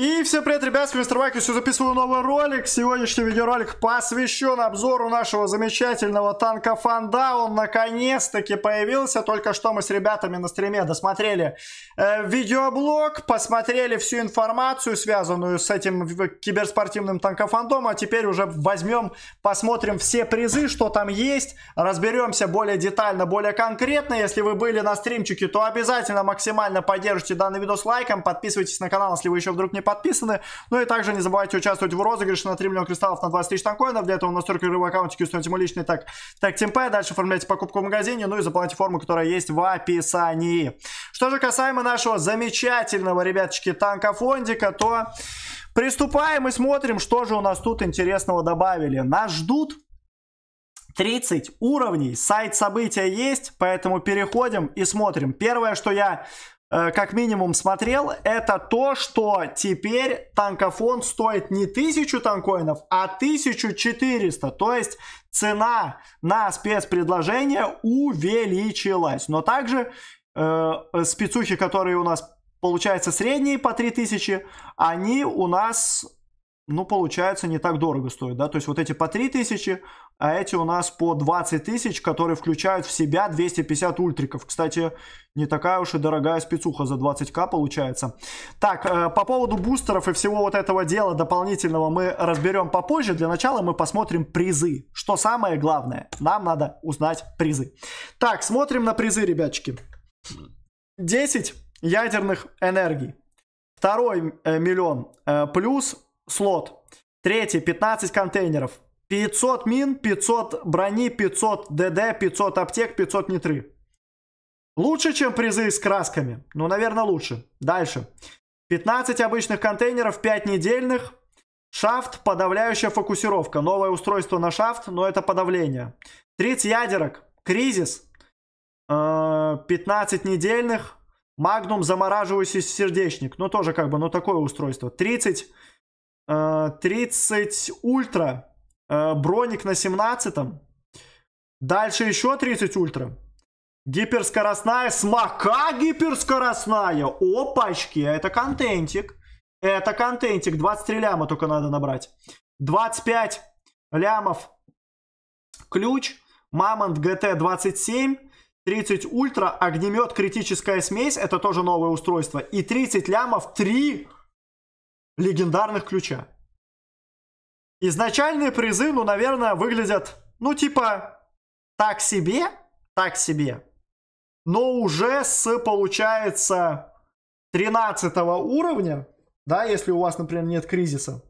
И всем привет, ребят, с вами Мистер Вайкис, записываю новый ролик. Сегодняшний видеоролик посвящен обзору нашего замечательного танка Фанда. Он наконец-таки появился, только что мы с ребятами на стриме досмотрели э, видеоблог, посмотрели всю информацию, связанную с этим киберспортивным танкофандом, а теперь уже возьмем, посмотрим все призы, что там есть, разберемся более детально, более конкретно. Если вы были на стримчике, то обязательно максимально поддержите данный видос лайком, подписывайтесь на канал, если вы еще вдруг не подписаны. Ну и также не забывайте участвовать в розыгрыше на 3 миллиона кристаллов на 20 тысяч танкоинов. Для этого настройка игрового аккаунтики установите мой личный так, так темпе. Дальше оформляйте покупку в магазине, ну и заполняйте форму, которая есть в описании. Что же касаемо нашего замечательного, ребяточки, танкофондика, то приступаем и смотрим, что же у нас тут интересного добавили. Нас ждут 30 уровней. Сайт события есть, поэтому переходим и смотрим. Первое, что я Э, как минимум смотрел, это то, что теперь танкофон стоит не 1000 танкоинов, а 1400. То есть цена на спецпредложение увеличилась. Но также э, э спецухи, которые у нас получается средние по 3000, они у нас, ну, получается, не так дорого стоят, да, то есть вот эти по 3000 а эти у нас по 20 тысяч, которые включают в себя 250 ультриков. Кстати, не такая уж и дорогая спецуха за 20к получается. Так, э, по поводу бустеров и всего вот этого дела дополнительного мы разберем попозже. Для начала мы посмотрим призы. Что самое главное, нам надо узнать призы. Так, смотрим на призы, ребятчики. 10 ядерных энергий. Второй э, миллион э, плюс слот. Третий 15 контейнеров. 500 мин, 500 брони, 500 ДД, 500 аптек, 500 нитры. Лучше, чем призы с красками. Ну, наверное, лучше. Дальше. 15 обычных контейнеров, 5 недельных. Шафт, подавляющая фокусировка. Новое устройство на шафт, но это подавление. 30 ядерок, кризис. 15 э, недельных. Магнум, замораживающий сердечник. Ну, тоже как бы, ну, такое устройство. 30, 30 э, ультра, Э, броник на 17. -м. Дальше еще 30 ультра. Гиперскоростная, смока гиперскоростная. Опачки, это контентик. Это контентик, 23 ляма только надо набрать. 25 лямов ключ. Мамонт ГТ 27. 30 ультра, огнемет, критическая смесь, это тоже новое устройство. И 30 лямов, 3 легендарных ключа. Изначальные призы, ну, наверное, выглядят, ну, типа, так себе, так себе. Но уже с, получается, 13 уровня, да, если у вас, например, нет кризиса,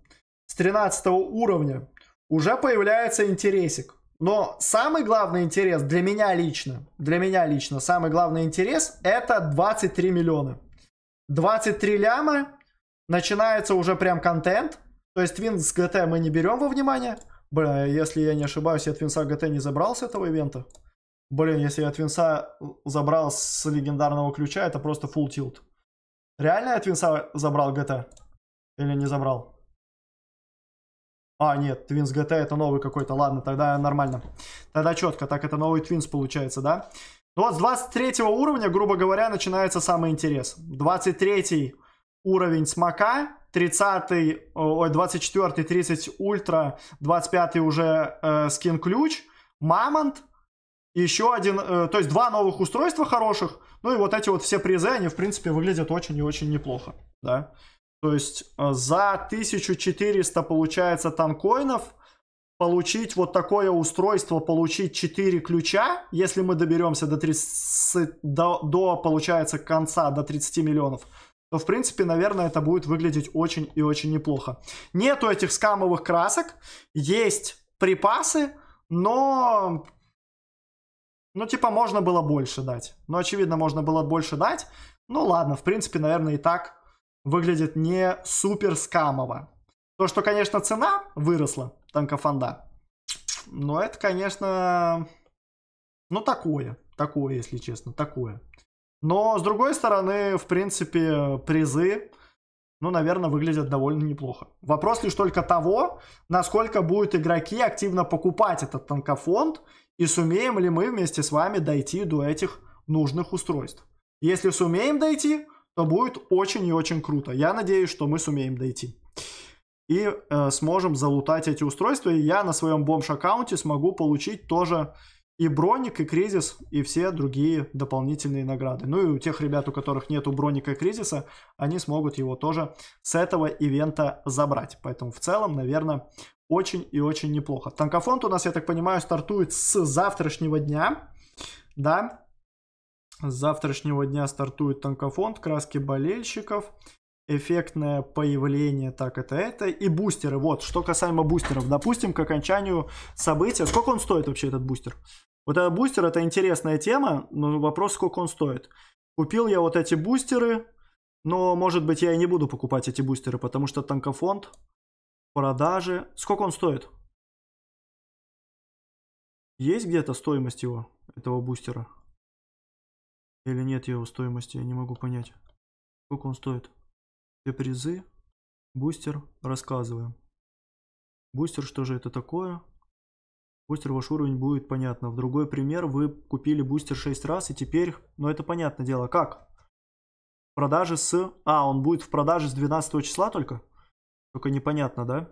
с 13 уровня уже появляется интересик. Но самый главный интерес для меня лично, для меня лично, самый главный интерес это 23 миллиона. 23 ляма, начинается уже прям контент, то есть Twins с GT мы не берем во внимание. Бля, если я не ошибаюсь, я Твинса GT не забрал с этого ивента. Блин, если я Твинса забрал с легендарного ключа, это просто full tilt. Реально я Твинса забрал GT? Или не забрал? А, нет, Твинс GT это новый какой-то. Ладно, тогда нормально. Тогда четко. Так, это новый Твинс получается, да? Ну вот с 23 уровня, грубо говоря, начинается самый интерес. 23 уровень смока. 30, ой, 24, 30 ультра, 25 уже э, скин ключ, мамонт, еще один, э, то есть два новых устройства хороших, ну и вот эти вот все призы, они в принципе выглядят очень и очень неплохо, да. То есть э, за 1400 получается танкоинов получить вот такое устройство, получить 4 ключа, если мы доберемся до 30, до, до получается конца, до 30 миллионов, то, в принципе, наверное, это будет выглядеть очень и очень неплохо. Нету этих скамовых красок, есть припасы, но... Ну, типа, можно было больше дать. Ну, очевидно, можно было больше дать. Ну, ладно, в принципе, наверное, и так выглядит не супер скамово. То, что, конечно, цена выросла, танкофонда, но это, конечно, ну, такое, такое, если честно, такое. Но, с другой стороны, в принципе, призы, ну, наверное, выглядят довольно неплохо. Вопрос лишь только того, насколько будут игроки активно покупать этот танкофонд, и сумеем ли мы вместе с вами дойти до этих нужных устройств. Если сумеем дойти, то будет очень и очень круто. Я надеюсь, что мы сумеем дойти. И э, сможем залутать эти устройства. И я на своем бомж-аккаунте смогу получить тоже и Броник, и Кризис, и все другие дополнительные награды. Ну и у тех ребят, у которых нету Броника и Кризиса, они смогут его тоже с этого ивента забрать. Поэтому в целом, наверное, очень и очень неплохо. Танкофонт у нас, я так понимаю, стартует с завтрашнего дня. Да, с завтрашнего дня стартует танкофонт, краски болельщиков, эффектное появление, так это это, и бустеры. Вот, что касаемо бустеров, допустим, к окончанию события. Сколько он стоит вообще, этот бустер? Вот этот бустер это интересная тема, но вопрос, сколько он стоит. Купил я вот эти бустеры, но, может быть, я и не буду покупать эти бустеры, потому что танкофонд, продажи. Сколько он стоит? Есть где-то стоимость его, этого бустера? Или нет его стоимости, я не могу понять. Сколько он стоит? Все призы, бустер, рассказываем. Бустер, что же это такое? бустер ваш уровень будет понятно. В другой пример вы купили бустер 6 раз и теперь, ну это понятное дело, как? Продажи с... А, он будет в продаже с 12 числа только? Только непонятно, да?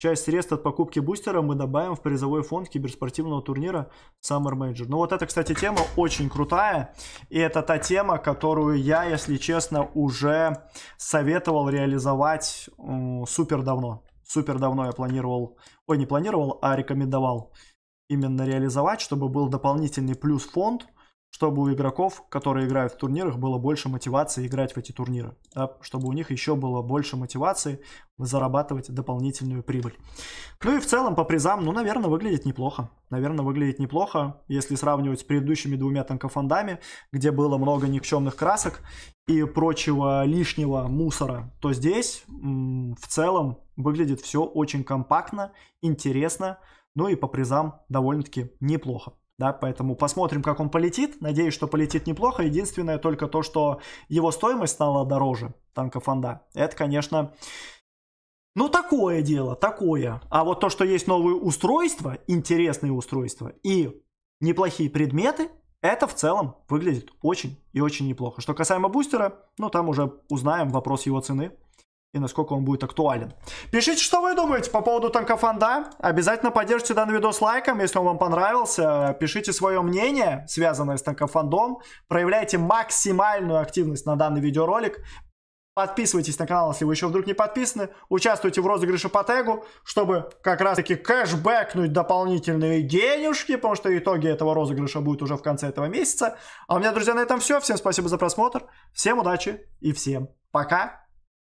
Часть средств от покупки бустера мы добавим в призовой фонд киберспортивного турнира Summer Major. Ну вот это, кстати, тема очень крутая. И это та тема, которую я, если честно, уже советовал реализовать супер давно. Супер давно я планировал, ой, не планировал, а рекомендовал именно реализовать, чтобы был дополнительный плюс фонд, чтобы у игроков, которые играют в турнирах, было больше мотивации играть в эти турниры, да, чтобы у них еще было больше мотивации зарабатывать дополнительную прибыль. Ну и в целом по призам, ну, наверное, выглядит неплохо. Наверное, выглядит неплохо, если сравнивать с предыдущими двумя танкофондами, где было много никчемных красок и прочего лишнего мусора, то здесь в целом выглядит все очень компактно, интересно но ну и по призам довольно-таки неплохо. Да, поэтому посмотрим, как он полетит. Надеюсь, что полетит неплохо. Единственное только то, что его стоимость стала дороже танка Фонда. Это, конечно, ну, такое дело, такое. А вот то, что есть новые устройства, интересные устройства и неплохие предметы, это в целом выглядит очень и очень неплохо. Что касаемо бустера, ну, там уже узнаем вопрос его цены и насколько он будет актуален. Пишите, что вы думаете по поводу танкофанда. Обязательно поддержите данный видос лайком, если он вам понравился. Пишите свое мнение, связанное с танкофандом. Проявляйте максимальную активность на данный видеоролик. Подписывайтесь на канал, если вы еще вдруг не подписаны. Участвуйте в розыгрыше по тегу, чтобы как раз таки кэшбэкнуть дополнительные денежки, потому что итоги этого розыгрыша будут уже в конце этого месяца. А у меня, друзья, на этом все. Всем спасибо за просмотр. Всем удачи и всем пока.